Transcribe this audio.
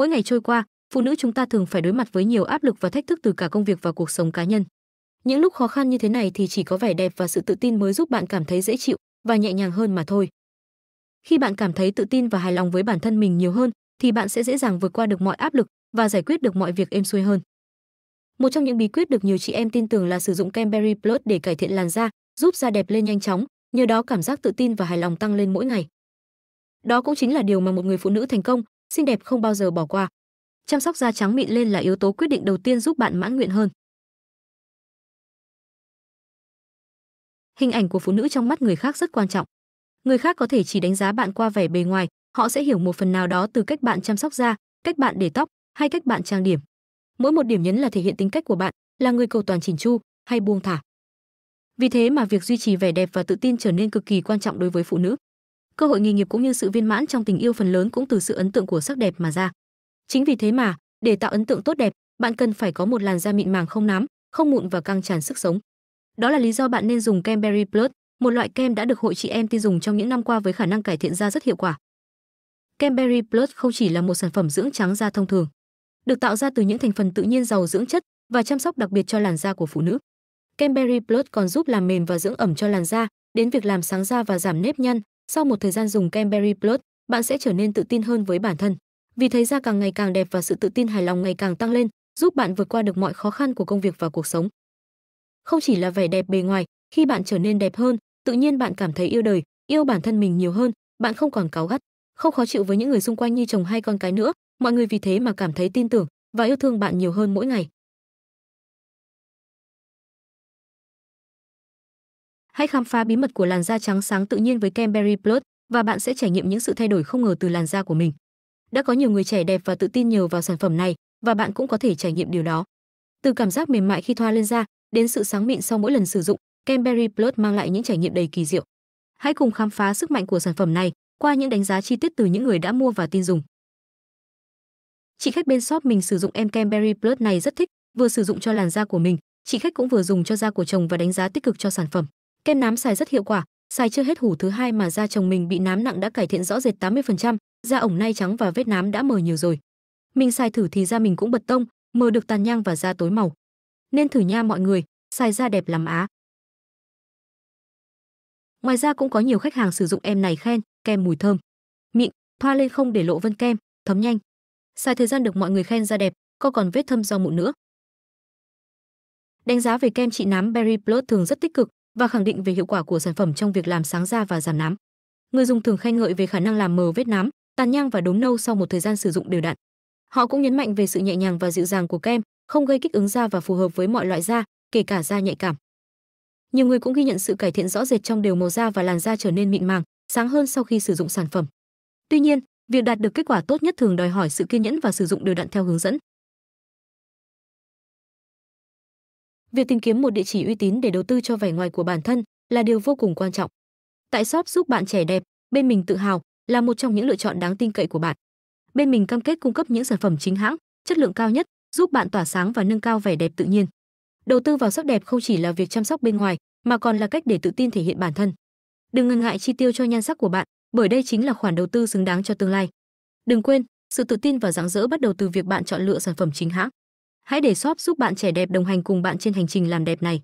mỗi ngày trôi qua phụ nữ chúng ta thường phải đối mặt với nhiều áp lực và thách thức từ cả công việc và cuộc sống cá nhân những lúc khó khăn như thế này thì chỉ có vẻ đẹp và sự tự tin mới giúp bạn cảm thấy dễ chịu và nhẹ nhàng hơn mà thôi khi bạn cảm thấy tự tin và hài lòng với bản thân mình nhiều hơn thì bạn sẽ dễ dàng vượt qua được mọi áp lực và giải quyết được mọi việc êm xuôi hơn một trong những bí quyết được nhiều chị em tin tưởng là sử dụng kem berry plus để cải thiện làn da giúp da đẹp lên nhanh chóng nhờ đó cảm giác tự tin và hài lòng tăng lên mỗi ngày đó cũng chính là điều mà một người phụ nữ thành công xinh đẹp không bao giờ bỏ qua. Chăm sóc da trắng mịn lên là yếu tố quyết định đầu tiên giúp bạn mãn nguyện hơn. Hình ảnh của phụ nữ trong mắt người khác rất quan trọng. Người khác có thể chỉ đánh giá bạn qua vẻ bề ngoài, họ sẽ hiểu một phần nào đó từ cách bạn chăm sóc da, cách bạn để tóc hay cách bạn trang điểm. Mỗi một điểm nhấn là thể hiện tính cách của bạn, là người cầu toàn chỉnh chu hay buông thả. Vì thế mà việc duy trì vẻ đẹp và tự tin trở nên cực kỳ quan trọng đối với phụ nữ cơ hội nghề nghiệp cũng như sự viên mãn trong tình yêu phần lớn cũng từ sự ấn tượng của sắc đẹp mà ra chính vì thế mà để tạo ấn tượng tốt đẹp bạn cần phải có một làn da mịn màng không nám không mụn và căng tràn sức sống đó là lý do bạn nên dùng kem berry plus một loại kem đã được hội chị em tiêu dùng trong những năm qua với khả năng cải thiện da rất hiệu quả kem berry plus không chỉ là một sản phẩm dưỡng trắng da thông thường được tạo ra từ những thành phần tự nhiên giàu dưỡng chất và chăm sóc đặc biệt cho làn da của phụ nữ kem berry plus còn giúp làm mềm và dưỡng ẩm cho làn da đến việc làm sáng da và giảm nếp nhăn sau một thời gian dùng kem berry plus bạn sẽ trở nên tự tin hơn với bản thân vì thấy da càng ngày càng đẹp và sự tự tin hài lòng ngày càng tăng lên giúp bạn vượt qua được mọi khó khăn của công việc và cuộc sống không chỉ là vẻ đẹp bề ngoài khi bạn trở nên đẹp hơn tự nhiên bạn cảm thấy yêu đời yêu bản thân mình nhiều hơn bạn không còn cáu gắt không khó chịu với những người xung quanh như chồng hay con cái nữa mọi người vì thế mà cảm thấy tin tưởng và yêu thương bạn nhiều hơn mỗi ngày Hãy khám phá bí mật của làn da trắng sáng tự nhiên với kem Berry Plus và bạn sẽ trải nghiệm những sự thay đổi không ngờ từ làn da của mình. Đã có nhiều người trẻ đẹp và tự tin nhờ vào sản phẩm này và bạn cũng có thể trải nghiệm điều đó. Từ cảm giác mềm mại khi thoa lên da đến sự sáng mịn sau mỗi lần sử dụng, kem Berry Plus mang lại những trải nghiệm đầy kỳ diệu. Hãy cùng khám phá sức mạnh của sản phẩm này qua những đánh giá chi tiết từ những người đã mua và tin dùng. Chị khách bên shop mình sử dụng em kem Berry Plus này rất thích, vừa sử dụng cho làn da của mình, chị khách cũng vừa dùng cho da của chồng và đánh giá tích cực cho sản phẩm. Kem nám xài rất hiệu quả, xài chưa hết hủ thứ hai mà da chồng mình bị nám nặng đã cải thiện rõ rệt 80%, da ổng nay trắng và vết nám đã mờ nhiều rồi. Mình xài thử thì da mình cũng bật tông, mờ được tàn nhang và da tối màu. Nên thử nha mọi người, xài da đẹp lắm á. Ngoài ra cũng có nhiều khách hàng sử dụng em này khen, kem mùi thơm, mịn, thoa lên không để lộ vân kem, thấm nhanh. Xài thời gian được mọi người khen da đẹp, có còn vết thâm do mụn nữa. Đánh giá về kem trị nám Berry Plus thường rất tích cực, và khẳng định về hiệu quả của sản phẩm trong việc làm sáng da và giảm nám. Người dùng thường khen ngợi về khả năng làm mờ vết nám, tàn nhang và đốm nâu sau một thời gian sử dụng đều đặn. Họ cũng nhấn mạnh về sự nhẹ nhàng và dịu dàng của kem, không gây kích ứng da và phù hợp với mọi loại da, kể cả da nhạy cảm. Nhiều người cũng ghi nhận sự cải thiện rõ rệt trong đều màu da và làn da trở nên mịn màng, sáng hơn sau khi sử dụng sản phẩm. Tuy nhiên, việc đạt được kết quả tốt nhất thường đòi hỏi sự kiên nhẫn và sử dụng đều đặn theo hướng dẫn. Việc tìm kiếm một địa chỉ uy tín để đầu tư cho vẻ ngoài của bản thân là điều vô cùng quan trọng. Tại shop giúp bạn trẻ đẹp, bên mình tự hào là một trong những lựa chọn đáng tin cậy của bạn. Bên mình cam kết cung cấp những sản phẩm chính hãng, chất lượng cao nhất, giúp bạn tỏa sáng và nâng cao vẻ đẹp tự nhiên. Đầu tư vào sắc đẹp không chỉ là việc chăm sóc bên ngoài, mà còn là cách để tự tin thể hiện bản thân. Đừng ngần ngại chi tiêu cho nhan sắc của bạn, bởi đây chính là khoản đầu tư xứng đáng cho tương lai. Đừng quên, sự tự tin và rạng rỡ bắt đầu từ việc bạn chọn lựa sản phẩm chính hãng. Hãy để shop giúp bạn trẻ đẹp đồng hành cùng bạn trên hành trình làm đẹp này.